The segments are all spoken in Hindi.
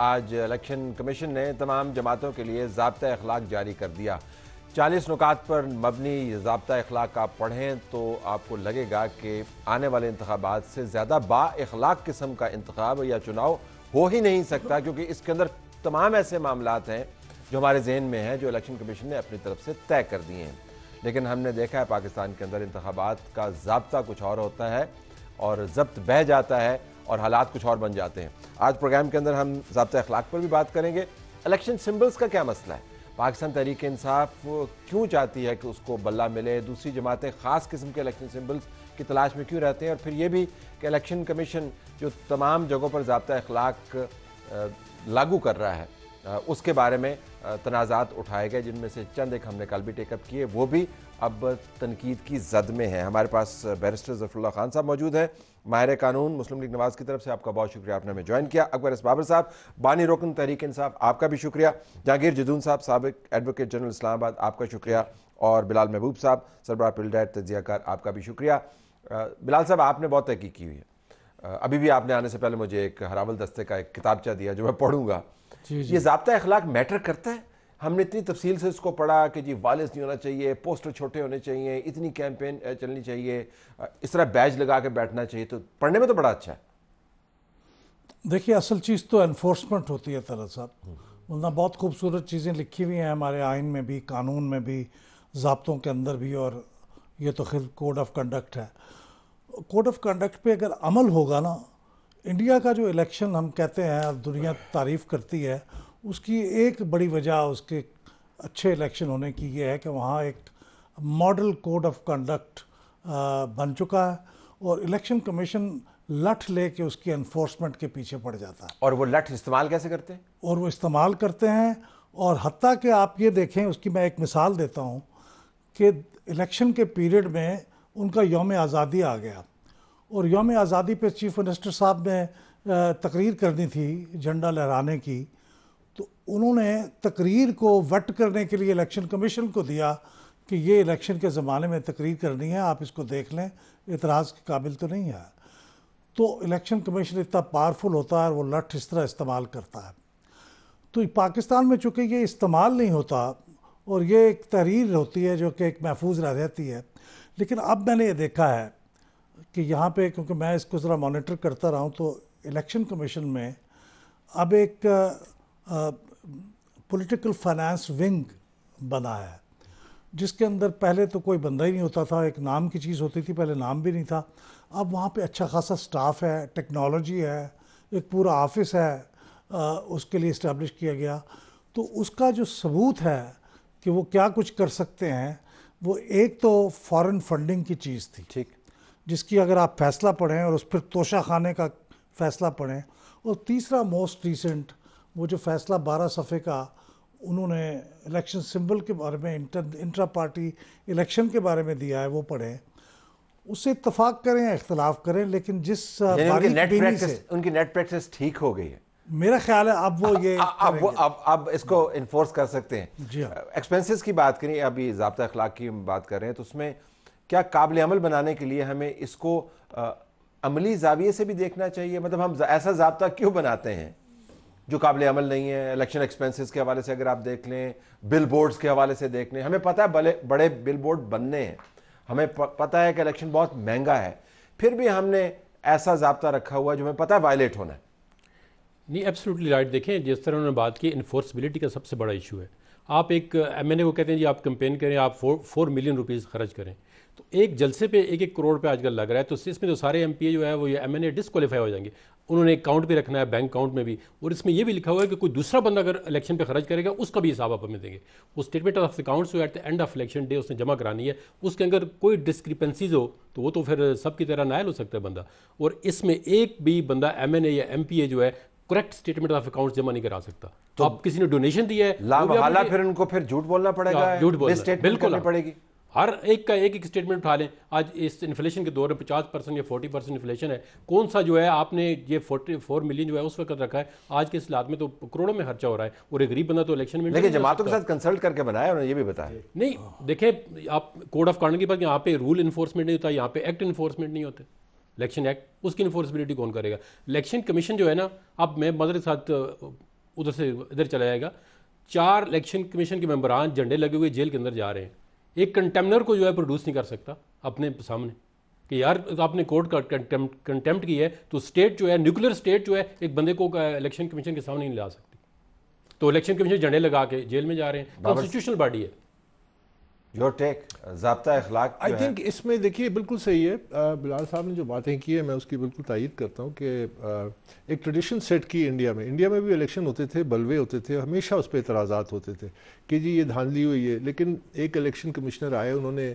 आज इलेक्शन कमीशन ने तमाम जमातों के लिए जबता अखलाक जारी कर दिया चालीस नुकात पर मबनी जबता अखलाक आप पढ़ें तो आपको लगेगा कि आने वाले इंतबात से ज़्यादा बाखलाक किस्म का इंतब या चुनाव हो ही नहीं सकता क्योंकि इसके अंदर तमाम ऐसे मामला हैं जो हमारे जहन में हैं जो इलेक्शन कमीशन ने अपनी तरफ से तय कर दिए हैं लेकिन हमने देखा है पाकिस्तान के अंदर इंतबात का जबता कुछ और होता है और जब्त बह जाता है और हालात कुछ और बन जाते हैं आज प्रोग्राम के अंदर हम जबत अखलाक पर भी बात करेंगे इलेक्शन सिम्बल्स का क्या मसला है पाकिस्तान तहरीक इंसाफ क्यों चाहती है कि उसको बल्ला मिले दूसरी जमातें ख़ास किस्म के इलेक्शन सिम्बल्स की तलाश में क्यों रहते हैं और फिर ये भी कि इलेक्शन कमीशन जो तमाम जगहों पर जबता अखलाक लागू कर रहा है उसके बारे में तनाज़ात उठाए गए जिनमें से चंद एक हमने कल भी टेकअप किए वो भी अब तनकीद की जद में है हमारे पास बैरिस्टर जफरुल्ला खान साहब मौजूद हैं माहिर कानून मुस्लिम लीग नवाज़ की तरफ से आपका बहुत शुक्रिया आपने हमें ज्वाइन किया अकबर इस बाबर साहब बानी रोकन तहरीक साहब आपका भी शुक्रिया जहांगीर जदून साहब सबक एडवोकेट जनरल इस्लामाबाद आपका शुक्रिया और बिलाल महबूब साहब सरबरा पिल्डायर तजियाकार आपका भी शुक्रिया बिलाल साहब आपने बहुत तहकीक की हुई है अभी भी आपने आने से पहले मुझे एक हरावल दस्ते का एक किताबचा दिया जो मैं पढ़ूंगा जी जी। ये जबता अखलाक मैटर करता है हमने इतनी तफसील से इसको पढ़ा कि जी वालिस नहीं होना चाहिए पोस्टर छोटे होने चाहिए इतनी कैंपेन चलनी चाहिए इस तरह बैज लगा के बैठना चाहिए तो पढ़ने में तो बड़ा अच्छा है देखिए असल चीज़ तो एनफोर्समेंट होती है तरह साहब वरना बहुत खूबसूरत चीज़ें लिखी हुई हैं हमारे आइन में भी कानून में भी जबतों के अंदर भी और ये तो खिल कोड ऑफ कंडक्ट है कोड ऑफ कंडक्ट पे अगर अमल होगा ना इंडिया का जो इलेक्शन हम कहते हैं दुनिया तारीफ करती है उसकी एक बड़ी वजह उसके अच्छे इलेक्शन होने की ये है कि वहाँ एक मॉडल कोड ऑफ कंडक्ट बन चुका है और इलेक्शन कमीशन लठ ले के उसकी इन्फोर्समेंट के पीछे पड़ जाता है और वो लठ इस्तेमाल कैसे करते हैं और वो इस्तेमाल करते हैं और हती कि आप ये देखें उसकी मैं एक मिसाल देता हूँ कि इलेक्शन के पीरियड में उनका योम आज़ादी आ गया और योम आज़ादी पर चीफ मिनिस्टर साहब ने तकरीर करनी थी झंडा लहराने की तो उन्होंने तकरीर को वट करने के लिए इलेक्शन कमीशन को दिया कि ये इलेक्शन के ज़माने में तकरीर करनी है आप इसको देख लें इतराज़ के काबिल तो नहीं है तो इलेक्शन कमीशन इतना पावरफुल होता है और वो लठ इस तरह इस्तेमाल करता है तो पाकिस्तान में चूँकि ये इस्तेमाल नहीं होता और ये एक तहरीर होती है जो कि एक महफूज रह जाती है लेकिन अब मैंने ये देखा है कि यहाँ पे क्योंकि मैं इसको ज़रा मॉनिटर करता रहा हूँ तो इलेक्शन कमीशन में अब एक पॉलिटिकल फाइनेंस विंग बना है जिसके अंदर पहले तो कोई बंदा ही नहीं होता था एक नाम की चीज़ होती थी पहले नाम भी नहीं था अब वहाँ पे अच्छा खासा स्टाफ है टेक्नोलॉजी है एक पूरा ऑफिस है आ, उसके लिए इस्टेब्लिश किया गया तो उसका जो सबूत है कि वो क्या कुछ कर सकते हैं वो एक तो फॉरेन फंडिंग की चीज़ थी ठीक जिसकी अगर आप फैसला पढ़ें और उस पर तोशा खाने का फैसला पढ़ें और तीसरा मोस्ट रिसेंट वो जो फैसला बारह सफ़े का उन्होंने इलेक्शन सिंबल के बारे में इंटर इंट्रा पार्टी इलेक्शन के बारे में दिया है वो पढ़ें उससे इतफाक करें इख्तलाफ करें लेकिन जिस उनकी नेट प्रैक्टिस उनकी नेट प्रैक्टिस ठीक हो गई है मेरा ख्याल है अब वो ये अब वो अब अब इसको इन्फोर्स कर सकते हैं जी एक्सपेंसेस हाँ। की बात करें अभी जबता अखलाक की बात कर रहे हैं तो उसमें क्या काबिल अमल बनाने के लिए हमें इसको आ, अमली जाविये से भी देखना चाहिए मतलब हम ऐसा जबता क्यों बनाते हैं जो काबिल अमल नहीं है इलेक्शन एक्सपेंसेस के हवाले से अगर आप देख लें बिल बोर्ड्स के हवाले से देख लें हमें पता है बड़े बड़े बिल बोर्ड बनने हैं हमें पता है कि इलेक्शन बहुत महंगा है फिर भी हमने ऐसा जबता रखा हुआ जो हमें पता है वायलेट होना है नहीं एब्सोल्युटली राइट देखें जिस तरह उन्होंने बात की इन्फोर्सबिलिटी का सबसे बड़ा इशू है आप एक एम को कहते हैं जी आप कंपेन करें आप फोर फोर मिलियन रुपीज़ खर्च करें तो एक जलसे पे एक एक करोड़ पे आजकल लग रहा है तो इसमें तो सारे एम जो है वो ये एम डिसक्वालीफाई हो जाएंगे उन्होंने अकाउंट भी रखना है बैंक अकाउंट में भी और इसमें यह भी लिखा हुआ है कि कोई दूसरा बंदा अगर इलेक्शन पे खर्च करेगा उसका भी हिसाब आप हमें देंगे वो statement of accounts at the end of election day उसने जमा करानी है उसके अंदर कोई डिस्क्रिपेंसीज हो तो वो तो फिर सबकी तरह नायल हो सकता है बंदा और इसमें एक भी बंदा एम या एम जो है करेक्ट स्टेटमेंट ऑफ अकाउंट जमा नहीं करा सकता तो आप किसी ने डोनेशन दिया है लाभ हाला फिर उनको फिर झूठ बोलना पड़ेगा हाँ, झूठ बोलना बिल्कुल पड़ेगी हर एक का एक एक स्टेटमेंट उठा लें आज इस इन्फ्लेशन के दौर में पचास परसेंट या फोर्टी परसेंट इन्फ्लेशन है कौन सा जो है आपने ये फोर्टी फोर मिलियन जो है उस वक्त रखा है आज के इस हालात में तो करोड़ों में खर्चा हो रहा है और एक गरीब बंदा तो इलेक्शन में लेकिन जमातों के साथ कंसल्ट करके बनाया उन्होंने ये भी बताया नहीं देखें आप कोड ऑफ कॉन्डक्ट के पास यहाँ पे रूल इन्फोर्समेंट नहीं होता यहाँ पे एक्ट इन्फोर्समेंट नहीं होते इलेक्शन एक्ट उसकी इन्फोर्सबिलिटी कौन करेगा इलेक्शन कमीशन जो है ना अब मैं मदर के साथ उधर से इधर चला जाएगा चार इलेक्शन कमीशन के मेम्बरान झंडे लगे हुए जेल के अंदर जा रहे हैं एक कंटेमनर को जो है प्रोड्यूस नहीं कर सकता अपने सामने कि यार तो आपने कोर्ट का कंटेम्प्ट किया है तो स्टेट जो है न्यूक्लियर स्टेट जो है एक बंदे को इलेक्शन कमीशन के सामने नहीं ला सकती तो इलेक्शन कमीशन झंडे लगा के जेल में जा रहे हैं कॉन्स्टिट्यूशनल बॉडी है योर टेक जबता अखलाक आई थिंक इसमें देखिए बिल्कुल सही है बिलाल साहब ने जो बातें की है मैं उसकी बिल्कुल तायद करता हूँ कि एक ट्रेडिशन सेट की इंडिया में इंडिया में भी इलेक्शन होते थे बलवे होते थे हमेशा उस पर इतराज़ात होते थे कि जी ये धांधली हुई है लेकिन एक इलेक्शन कमिश्नर आए उन्होंने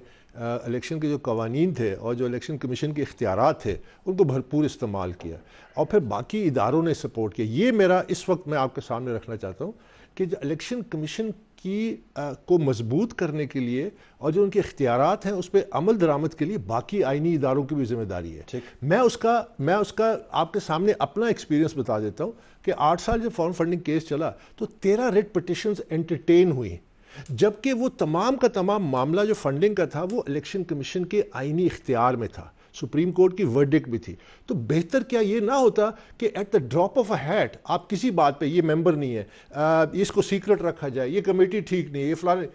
इलेक्शन के जो कवानीन थे और जो इलेक्शन कमीशन के इख्तियार थे उनको भरपूर इस्तेमाल किया और फिर बाकी इदारों ने सपोर्ट किया ये मेरा इस वक्त मैं आपके सामने रखना चाहता हूँ कि जो इलेक्शन कमीशन की आ, को मजबूत करने के लिए और जो उनके इख्तियारत हैं उस पर अमल दरामद के लिए बाकी आइनी इदारों की भी जिम्मेदारी है मैं उसका मैं उसका आपके सामने अपना एक्सपीरियंस बता देता हूँ कि आठ साल जब फॉरन फंडिंग केस चला तो तेरह रेड पटिशन एंटरटेन हुई जबकि वो तमाम का तमाम मामला जो फंडिंग का था वो इलेक्शन कमीशन के आइनी इख्तियार में था सुप्रीम कोर्ट की वर्डिक्ट भी थी तो बेहतर क्या ये ना होता कि at the drop of a hat आप किसी बात पे ये मेंबर नहीं है आ, इसको सीक्रेट रखा जाए ये कमेटी ठीक नहीं ये फलाने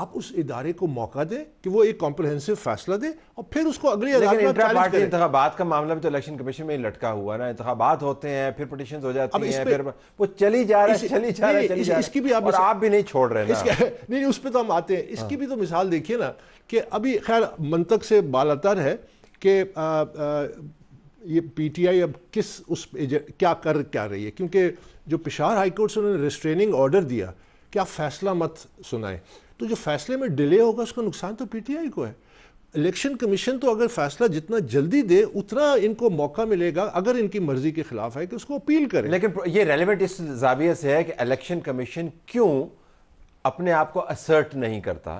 आप उस इदारे को मौका दें कि वो एक कॉम्प्रहेंसिव फैसला दे और फिर उसको अगली अदालत इंतबात का मामला भी तो इलेक्शन कमीशन में लटका हुआ ना इंतबात होते हैं फिर पटिशन हो जाती हैं फिर वो चली जा रही है चली जा रही इसकी भी आप आप भी नहीं छोड़ रहे नहीं उस पर तो हम आते हैं इसकी हाँ। भी तो मिसाल देखिए ना कि अभी खैर मंतक से बालातर है कि ये पीटीआई अब किस उस क्या कर क्या रही है क्योंकि जो पिशार हाईकोर्ट से उन्होंने रिस्ट्रेनिंग ऑर्डर दिया कि आप फैसला मत सुनाएं तो जो फैसले में डिले होगा उसका नुकसान तो पीटीआई को है इलेक्शन कमीशन तो अगर फैसला जितना जल्दी दे उतना इनको मौका मिलेगा अगर इनकी मर्जी के खिलाफ है कि उसको अपील करें लेकिन ये रेलिवेंट इस जाविये से है कि इलेक्शन कमीशन क्यों अपने आप को असर्ट नहीं करता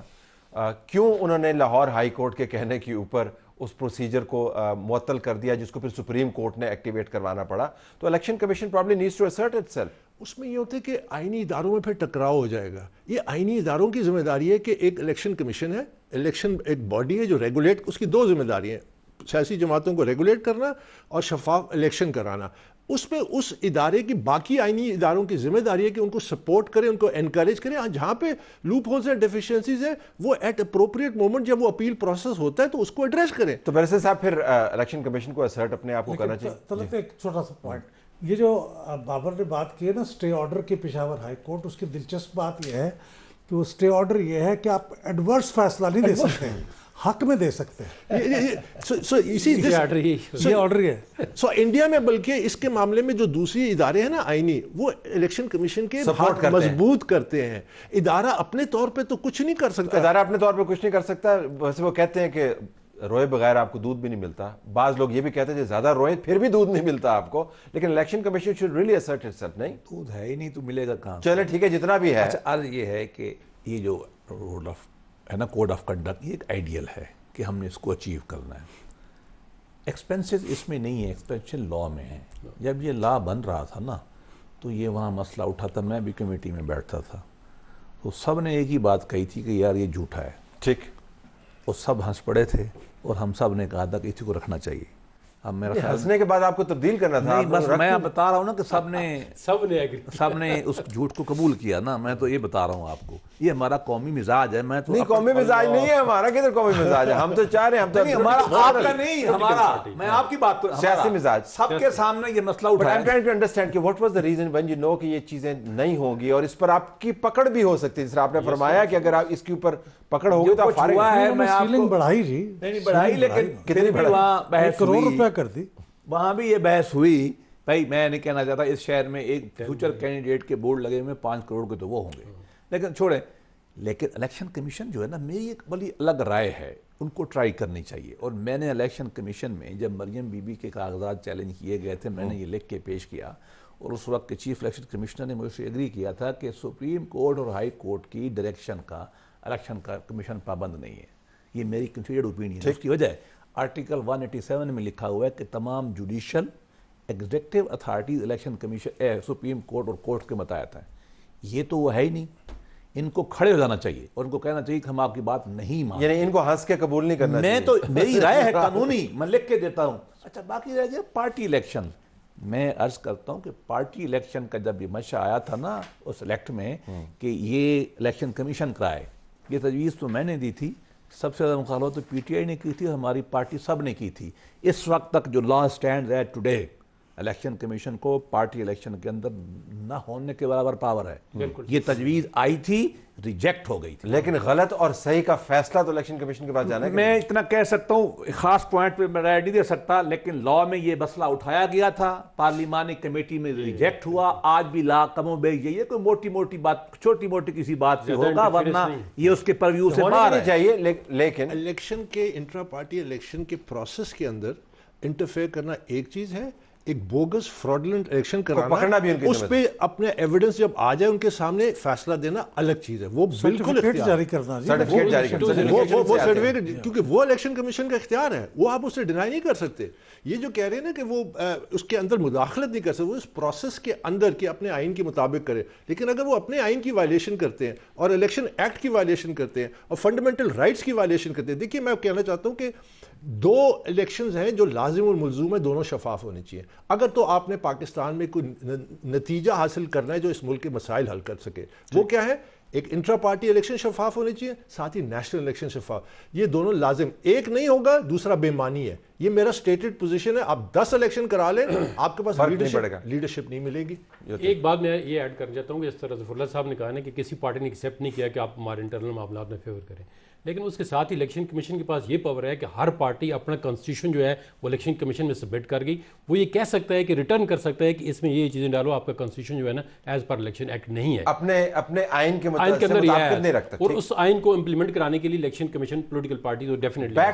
क्यों उन्होंने लाहौर हाई कोर्ट के कहने के ऊपर उस प्रोसीजर को मुअत्तल कर दिया जिसको फिर सुप्रीम कोर्ट ने एक्टिवेट करवाना पड़ा तो election commission problem needs to assert it उसमें ये होता है कि आइनी इदारों में फिर टकराव हो जाएगा ये आइनी इदारों की जिम्मेदारी है कि एक इलेक्शन कमीशन है इलेक्शन एक बॉडी है जो रेगुलेट उसकी दो जिम्मेदारी सियासी जमातों को रेगुलेट करना और शफाफ इलेक्शन कराना उस पर उस इदारे की बाकी आइनी इदारों की जिम्मेदारी है कि उनको सपोर्ट करें उनको इनक्रेज करें जहाँ पे लूप होल्स हैं डेफिशिएंसीज हैं वो एट अप्रोप्रिएट मोमेंट जब वो अपील प्रोसेस होता है तो उसको एड्रेस करें तो वैसे साहब फिर इलेक्शन कमीशन को असर्ट अपने आप को करना चाहिए तो एक छोटा सा पॉइंट ये जो बाबर ने बात की है ना स्टे ऑर्डर की पिशावर हाई कोर्ट उसकी दिलचस्प बात यह है कि वो स्टे ऑर्डर ये है कि आप एडवर्स फैसला नहीं दे सकते हैं हक में दे सकते हैं सो इंडिया में बल्कि इसके मामले में जो दूसरी इदारे हैं ना आईनी वो इलेक्शन कमीशन के हाथ मजबूत करते हैं इदारा अपने तौर पे तो कुछ नहीं कर सकता इदारा अपने तौर पे कुछ नहीं कर सकता वैसे वो कहते हैं कि रोए बगैर आपको दूध भी नहीं मिलता बाज लोग ये भी कहते हैं ज्यादा रोए फिर भी दूध नहीं मिलता आपको लेकिन election commission should really assert itself नहीं दूध है ही नहीं तो मिलेगा कहां चले ठीक है जितना भी है अच्छा अर्ज ये है कि ये जो रोल ऑफ है ना कोड ऑफ कंडक्ट ये एक आइडियल है कि हमने इसको अचीव करना है एक्सपेंसेस इसमें नहीं है एक्सपेंशन लॉ में है जब ये लॉ बन रहा था ना तो ये वहाँ मसला उठा था मैं भी कमेटी में बैठता था तो सब ने एक ही बात कही थी कि यार ये झूठा है ठीक और सब हंस पड़े थे और हम सब ने कहा था कि इसी को रखना चाहिए अब मेरा हंसने के बाद आपको तब्दील करना था नहीं, बस मैं बता रहा हूँ ना कि सब ने सब ने सब ने उस झूठ को कबूल किया ना मैं तो ये बता रहा हूँ आपको ये हमारा कौमी मिजाज है मैं तो नहीं कौमी मिजाज नहीं है हमारा किधर कौमी मिजाज है हम तो चाह रहे हैं हम तो नहीं हमारा आपका नहीं हमारा मैं आपकी बात तो- सियासी मिजाज सबके सामने ये मसला उठा टू अंडरस्टैंड कि what was the reason when you know कि ये चीजें नहीं होंगी और इस पर आपकी पकड़ भी हो सकती है जैसे आपने फरमाया कि अगर आप इसके ऊपर पकड़ हो गई तो हुआ है मैं आपको बढ़ाई जी नहीं नहीं बढ़ाई लेकिन कितनी वहाँ बहस करोड़ रुपया कर दी वहां भी ये बहस हुई भाई मैं नहीं कहना चाहता इस शहर में एक फ्यूचर कैंडिडेट के बोर्ड लगे हुए पांच करोड़ के तो वो होंगे लेकिन छोड़े लेकिन इलेक्शन कमीशन जो है ना मेरी एक बड़ी अलग राय है उनको ट्राई करनी चाहिए और मैंने इलेक्शन कमीशन में जब मरियम बीबी के कागजात चैलेंज किए गए थे मैंने ये लिख के पेश किया और उस वक्त के चीफ इलेक्शन कमिश्नर ने मुझसे एग्री किया था कि सुप्रीम कोर्ट और हाई कोर्ट की डायरेक्शन का इलेक्शन का कमीशन पाबंद नहीं है ये मेरी कंसिडर्ड ओपिनियन है उसकी वजह आर्टिकल 187 में लिखा हुआ है कि तमाम judicial executive authorities election commission supreme court और कोर्ट के बताया था ये तो वो है ही नहीं इनको खड़े हो जाना चाहिए और उनको कहना चाहिए कि हम आपकी बात नहीं मानते यानी इनको हंस के कबूल नहीं करना मैं तो मेरी राय है कानूनी मैं लिख के देता हूँ अच्छा बाकी रह गया पार्टी इलेक्शन मैं अर्ज करता हूं कि पार्टी इलेक्शन का जब विमर्श आया था ना उस इलेक्ट में कि ये इलेक्शन कमीशन कराए ये तजवीज़ तो मैंने दी थी सबसे ज़्यादा मुखालत तो पी टी आई ने की थी और हमारी पार्टी सब ने की थी इस वक्त तक जो लॉ स्टैंड है टुडे इलेक्शन कमीशन को पार्टी इलेक्शन के अंदर न होने के बराबर पावर है ये तजवीज आई थी रिजेक्ट हो गई थी लेकिन गलत और सही का फैसला तो इलेक्शन कमीशन के पास जाना है मैं इतना कह सकता हूँ खास पॉइंट पे मैं राय नहीं दे सकता लेकिन लॉ में ये मसला उठाया गया था पार्लिमानी कमेटी में रिजेक्ट हुआ आज भी ला कमो बेच ये कोई मोटी मोटी बात छोटी मोटी किसी बात से होगा वरना ये उसके परव्यू से बाहर चाहिए लेकिन इलेक्शन के इंट्रा पार्टी इलेक्शन के प्रोसेस के अंदर इंटरफेयर करना एक चीज है एक बोगस फ्रॉडलेंट इलेक्शन कराना पकड़ना भी उस पर अपने एविडेंस जब आ जाए उनके सामने फैसला देना अलग चीज है वो बिल्कुल जारी करना क्योंकि वो इलेक्शन कमीशन का इख्तियार है वो आप उसे डिनाई नहीं कर सकते ये जो कह रहे हैं ना कि वो उसके अंदर मुदाखलत नहीं कर सकते वो इस प्रोसेस के अंदर के अपने आइन के मुताबिक करे लेकिन अगर वो अपने आइन की वायलेशन करते हैं और इलेक्शन एक्ट की वायलेशन करते हैं और फंडामेंटल राइट्स की वायलेशन करते हैं देखिए मैं कहना चाहता हूँ कि दो इलेक्शन हैं जो लाजिम और मुलजूम है दोनों शफाफ होने चाहिए अगर तो आपने पाकिस्तान में कोई नतीजा हासिल करना है जो इस मुल्क के मसाइल हल कर सके वो क्या है एक इंट्रा पार्टी इलेक्शन शफाफ होने चाहिए साथ ही नेशनल इलेक्शन शफाफ ये दोनों लाजिम एक नहीं होगा दूसरा बेमानी है ये मेरा स्टेटेड पोजीशन है आप 10 इलेक्शन करा लें आपके पास लीडरशिप लीडरशिप नहीं मिलेगी तो एक बात मैं ये ऐड करना चाहता हूँ कि इस तरह जफरुल्ला साहब ने कहा ना कि किसी पार्टी ने एक्सेप्ट नहीं किया कि आप हमारे इंटरनल मामला में फेवर करें लेकिन उसके साथ ही इलेक्शन कमीशन के पास ये पावर है कि हर पार्टी अपना कॉन्स्टिट्यूशन जो है वो इलेक्शन कमीशन में सबमिट कर गई वो ये कह सकता है कि रिटर्न कर सकता है कि इसमें ये चीज़ें डालो आपका कॉन्स्टिट्यूशन जो है ना एज पर इलेक्शन एक्ट नहीं है अपने अपने आइन के आइन के मतलब अंदर और उस आइन को इम्प्लीमेंट कराने के लिए इलेक्शन कमीशन पोलिटिकल पार्टी तो डेफिनेटली